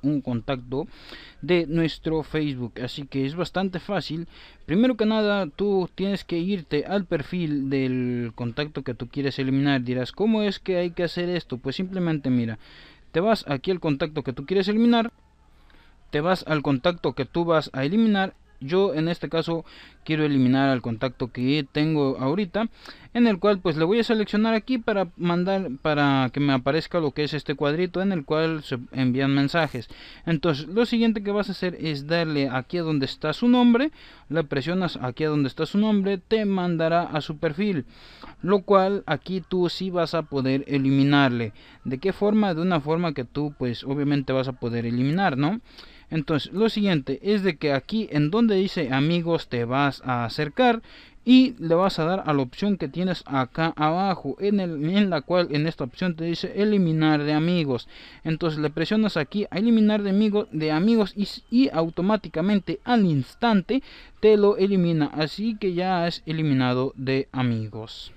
un contacto de nuestro Facebook así que es bastante fácil primero que nada tú tienes que irte al perfil del contacto que tú quieres eliminar dirás cómo es que hay que hacer esto pues simplemente mira te vas aquí al contacto que tú quieres eliminar te vas al contacto que tú vas a eliminar yo en este caso quiero eliminar al contacto que tengo ahorita en el cual pues le voy a seleccionar aquí para mandar para que me aparezca lo que es este cuadrito en el cual se envían mensajes entonces lo siguiente que vas a hacer es darle aquí a donde está su nombre le presionas aquí a donde está su nombre te mandará a su perfil lo cual aquí tú sí vas a poder eliminarle de qué forma de una forma que tú pues obviamente vas a poder eliminar no entonces, lo siguiente es de que aquí en donde dice amigos te vas a acercar y le vas a dar a la opción que tienes acá abajo en, la cual en esta opción te dice eliminar de amigos entonces le presionas aquí a eliminar de, amigos de amigos y, y, automáticamente al instante te lo elimina así que ya es eliminado de amigos